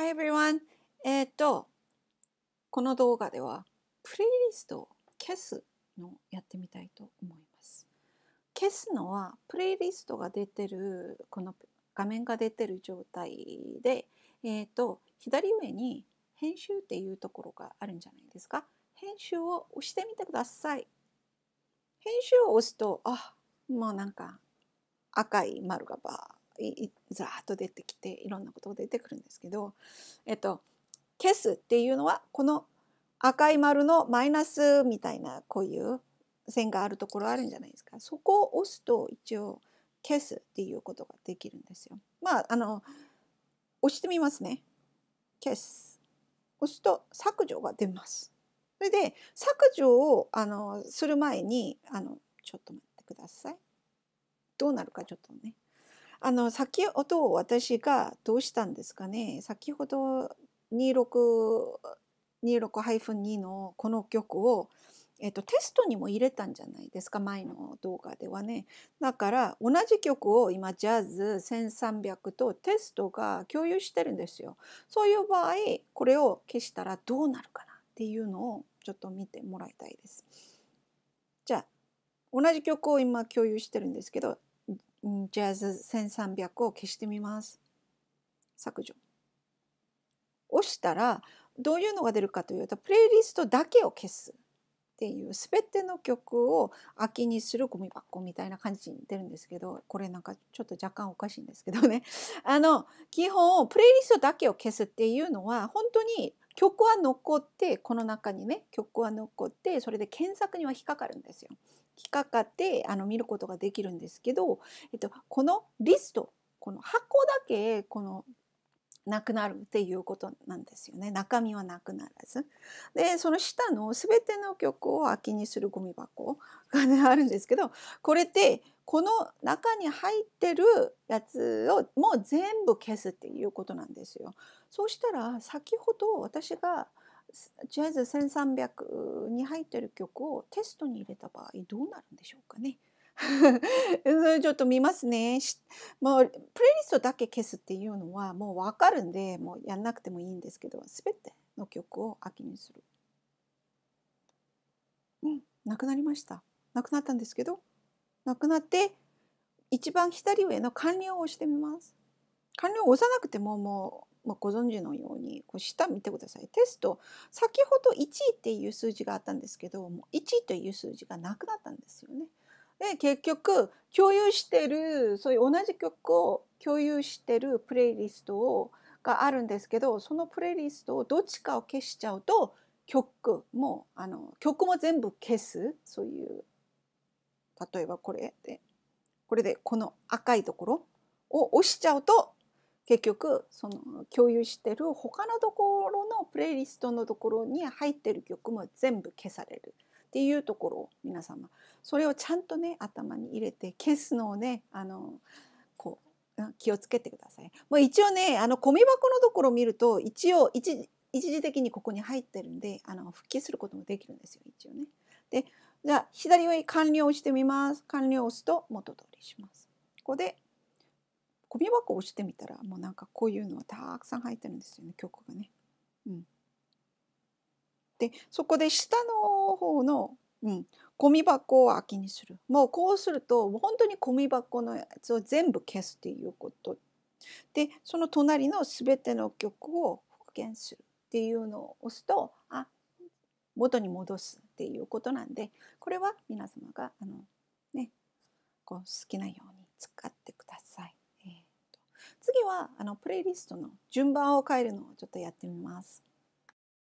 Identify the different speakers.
Speaker 1: Hi everyone! えっ、と、この動画ではプレイリストを消すのをやってみたいと思います。消すのはプレイリストが出てる、この画面が出てる状態で、えっ、ー、と、左上に編集っていうところがあるんじゃないですか。編集を押してみてください。編集を押すと、あ、もうなんか赤い丸がバーざらっと出てきていろんなことが出てくるんですけど、えっと、消すっていうのはこの赤い丸のマイナスみたいなこういう線があるところあるんじゃないですかそこを押すと一応消すっていうことができるんですよ。まああの押してみますね。消す。押すと削除が出ます。それで削除をあのする前にあのちょっと待ってください。どうなるかちょっとね。あの先ほど私がどうしたんですかね先ほど2 6 2のこの曲を、えっと、テストにも入れたんじゃないですか前の動画ではね。だから同じ曲を今ジャズ1300とテストが共有してるんですよ。そういう場合これを消したらどうなるかなっていうのをちょっと見てもらいたいです。じゃあ同じ曲を今共有してるんですけどジャズ1300を消してみます。削除。押したらどういうのが出るかというとプレイリストだけを消すっていう全ての曲を空きにするゴミ箱みたいな感じに出るんですけどこれなんかちょっと若干おかしいんですけどねあの基本プレイリストだけを消すっていうのは本当に曲は残ってこの中にね曲は残ってそれで検索には引っかかるんですよ。引っかかってあの見ることができるんですけど、えっと、このリストこの箱だけこのなくなるっていうことなんですよね中身はなくならず。でその下の全ての曲を空きにするゴミ箱が、ね、あるんですけどこれってこの中に入ってるやつをもう全部消すっていうことなんですよ。そうしたら先ほど私がとりあえず1300に入ってる曲をテストに入れた場合どうなるんでしょうかね。ちょっと見ますね。もうプレイリストだけ消すっていうのはもう分かるんでもうやんなくてもいいんですけど全ての曲を秋にする。うん、なくなりました。なくなったんですけどなくなって一番左上の完了を押してみます。完了を押さなくてももうまあ、ご存知のようにこう下見てくださいテスト先ほど1位っていう数字があったんですけどもう1という数字がなくなったんですよね。で結局共有してるそういう同じ曲を共有してるプレイリストをがあるんですけどそのプレイリストをどっちかを消しちゃうと曲もあの曲も全部消すそういう例えばこれでこれでこの赤いところを押しちゃうと結局その共有してる他のところのプレイリストのところに入ってる曲も全部消されるっていうところを皆様それをちゃんとね頭に入れて消すのをねあのこう気をつけてください。ま一応ねあのゴミ箱のところを見ると一応一時的にここに入ってるんであの復帰することもできるんですよ一応ね。でじゃあ左上完了してみます。完了押すと元通りします。ここでゴミ箱を押してみたらもうなんかこういうのはたくさん入ってるんですよね曲がね。うん、でそこで下の方の、うん、ゴミ箱を空きにするもうこうすると本当にゴミ箱のやつを全部消すっていうことでその隣の全ての曲を復元するっていうのを押すとあ元に戻すっていうことなんでこれは皆様があのねこう好きなように使って次はあのプレイリストの順番を変えるのをちょっとやってみます。